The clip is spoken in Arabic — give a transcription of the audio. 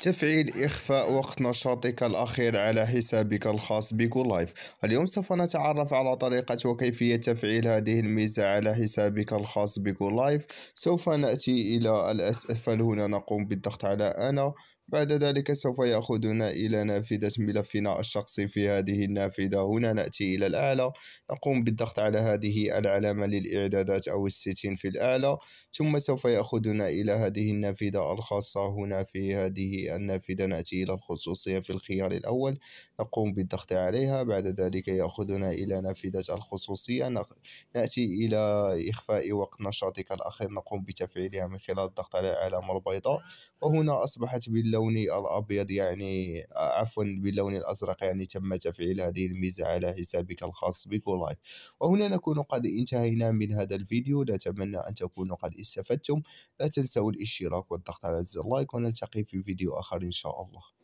تفعيل إخفاء وقت نشاطك الأخير على حسابك الخاص بكو لايف اليوم سوف نتعرف على طريقة وكيفية تفعيل هذه الميزة على حسابك الخاص بكو لايف سوف نأتي إلى الأسفل هنا نقوم بالضغط على أنا بعد ذلك سوف يأخذنا إلى نافذة ملفنا الشخصي في هذه النافذة هنا نأتي إلى الأعلى نقوم بالضغط على هذه العلامة للإعدادات أو الستين في الأعلى ثم سوف يأخذنا إلى هذه النافذة الخاصة هنا في هذه النافذة نأتي إلى الخصوصية في الخيار الأول نقوم بالضغط عليها بعد ذلك يأخذنا إلى نافذة الخصوصية نأتي إلى إخفاء وقت نشاطك الأخير نقوم بتفعيلها من خلال الضغط على العلامة البيضاء وهنا أصبحت باللون الأبيض يعني عفوا باللون الأزرق يعني تم تفعيل هذه الميزة على حسابك الخاص بكولايف وهنا نكون قد انتهينا من هذا الفيديو نتمنى أن تكونوا قد استفدتم لا تنسوا الاشتراك والضغط على زر لايك ونلتقي في فيديو آخر إن شاء الله